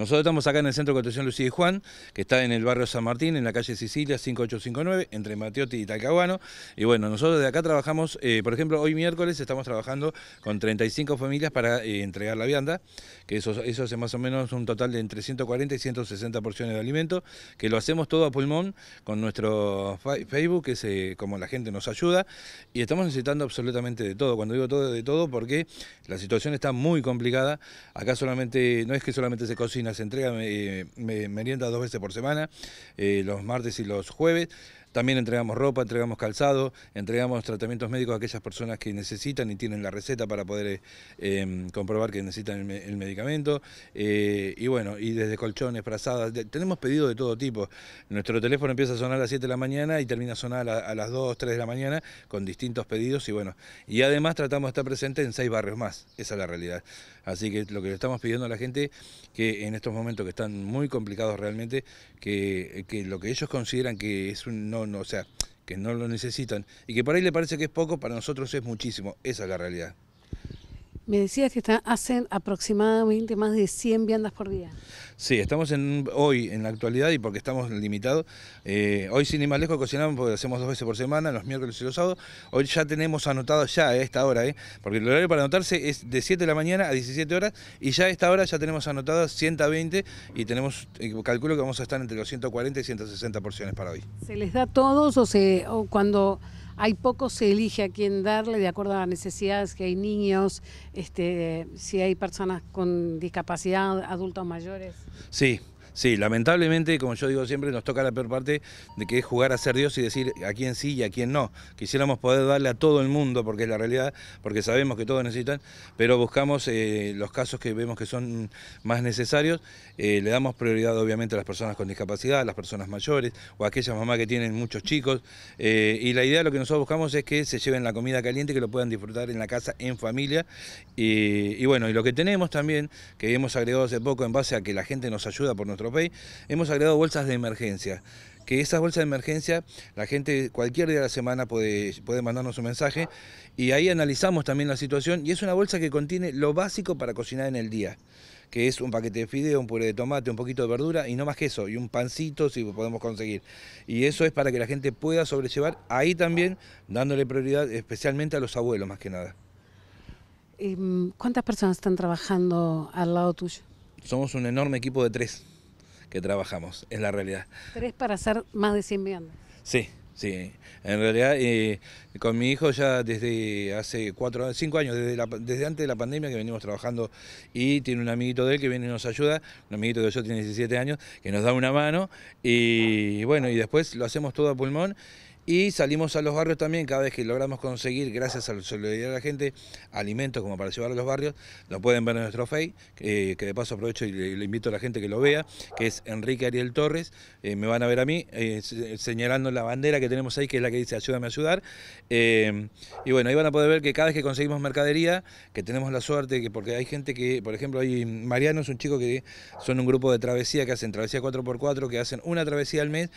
Nosotros estamos acá en el Centro de Contención Lucía y Juan, que está en el barrio San Martín, en la calle Sicilia 5859, entre Mateotti y Talcahuano. Y bueno, nosotros de acá trabajamos, eh, por ejemplo, hoy miércoles estamos trabajando con 35 familias para eh, entregar la vianda, que eso, hace más o menos un total de entre 140 y 160 porciones de alimento, que lo hacemos todo a pulmón con nuestro Facebook, que es eh, como la gente nos ayuda, y estamos necesitando absolutamente de todo. Cuando digo todo, de todo, porque la situación está muy complicada. Acá solamente, no es que solamente se cocina, las entrega eh, me, merienda dos veces por semana, eh, los martes y los jueves. También entregamos ropa, entregamos calzado, entregamos tratamientos médicos a aquellas personas que necesitan y tienen la receta para poder eh, em, comprobar que necesitan el, medicamento. Eh, y bueno, y desde colchones, frazadas, tenemos pedidos de todo tipo. Nuestro teléfono empieza a sonar a las 7 de la mañana y termina a sonar a, las 2, 3 de la mañana con distintos pedidos y bueno, y además tratamos de estar presente en seis barrios más, esa es la realidad. Así que lo que le estamos pidiendo a la gente, que en estos momentos que están muy complicados realmente, que, que lo que ellos consideran que es un no no, o sea, que no lo necesitan y que por ahí le parece que es poco, para nosotros es muchísimo. Esa es la realidad. Me decías que hacen aproximadamente más de 100 viandas por día. Sí, estamos en, hoy en la actualidad y porque estamos limitados. Eh, hoy sin ir más lejos cocinamos porque hacemos dos veces por semana, los miércoles y los sábados. Hoy ya tenemos anotado ya a esta hora, eh, porque el horario para anotarse es de 7 de la mañana a 17 horas y ya a esta hora ya tenemos anotadas 120 y tenemos, eh, calculo que vamos a estar entre los 140 y 160 porciones para hoy. ¿Se les da todos o, se, o cuando hay poco, se elige a quién darle de acuerdo a las necesidades, que hay niños, este, si hay personas con discapacidad, adultos mayores. Sí, Sí, lamentablemente, como yo digo siempre, nos toca la peor parte de que es jugar a ser Dios y decir a quién sí y a quién no. Quisiéramos poder darle a todo el mundo, porque es la realidad, porque sabemos que todos necesitan, pero buscamos eh, los casos que vemos que son más necesarios. Eh, le damos prioridad, obviamente, a las personas con discapacidad, a las personas mayores o a aquellas mamás que tienen muchos chicos. Eh, y la idea de lo que nosotros buscamos es que se lleven la comida caliente, que lo puedan disfrutar en la casa, en familia. y bueno, y lo que tenemos también, que hemos agregado hace poco en base a que la gente nos ayuda por nuestro hemos agregado bolsas de emergencia que esas bolsas de emergencia, la gente cualquier día de la semana puede, puede mandarnos un mensaje y ahí analizamos también la situación y es una bolsa que contiene lo básico para cocinar en el día que es un paquete de fideo, un puré de tomate, un poquito de verdura y no más que eso, y un pancito si podemos conseguir. Y eso es para que la gente pueda sobrellevar ahí también, dándole prioridad especialmente a los abuelos más que nada. Em, ¿Cuántas personas están trabajando al lado tuyo? Somos un enorme equipo de tres que trabajamos, es la realidad. Tres para hacer más de 100 viandas. Sí, sí. En realidad, con mi hijo ya desde hace cuatro, cinco años, desde, desde antes de la pandemia que venimos trabajando y tiene un amiguito de él que viene y nos ayuda, un amiguito que yo tiene 17 años, que nos da una mano y bueno, y después lo hacemos todo a pulmón y salimos a los barrios también, cada vez que logramos conseguir, gracias a la solidaridad de la gente, alimentos como para llevar a los barrios, lo pueden ver en nuestro Face, que eh, de paso aprovecho y le, invito a la gente que lo vea, que es Enrique Ariel Torres, eh, me van a ver a mí, eh, señalando la bandera que tenemos ahí, que es la que dice ayúdame a ayudar. y bueno, ahí van a poder ver que cada vez que conseguimos mercadería, que tenemos la suerte, que porque hay gente que, por ejemplo, hay Mariano es un chico que son un grupo de travesía que hacen travesía 4x4, que hacen una travesía al mes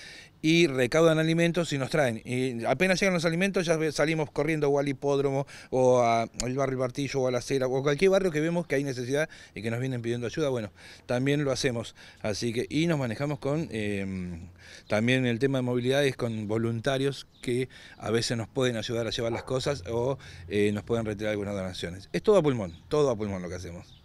y recaudan alimentos y nos traen. Y apenas llegan los alimentos ya salimos corriendo o al hipódromo o al barrio Bartillo, o a la acera o cualquier barrio que vemos que hay necesidad y que nos vienen pidiendo ayuda, bueno, también lo hacemos. Así que, y nos manejamos con, em, también el tema de movilidad es con voluntarios que a veces nos pueden ayudar a llevar las cosas o eh, nos pueden retirar algunas donaciones. Es todo a pulmón, todo a pulmón lo que hacemos.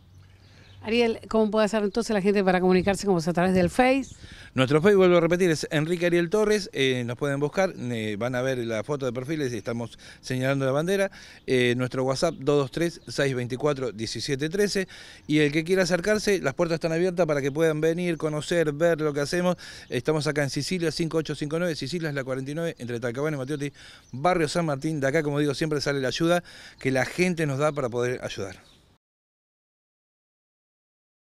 Ariel, ¿cómo puede hacer entonces la gente para comunicarse con vos a través del Face? Nuestro Face, vuelvo a repetir, es Enrique Ariel Torres, eh, nos pueden buscar, eh, van a ver la foto de perfiles y estamos señalando la bandera. Eh, nuestro WhatsApp 223-624-1713 y el que quiera acercarse, las puertas están abiertas para que puedan venir, conocer, ver lo que hacemos. Estamos acá en Sicilia 5859, Sicilia es la 49, entre tacabana y Mateotti, barrio San Martín. De acá, como digo, siempre sale la ayuda que la gente nos da para poder ayudar.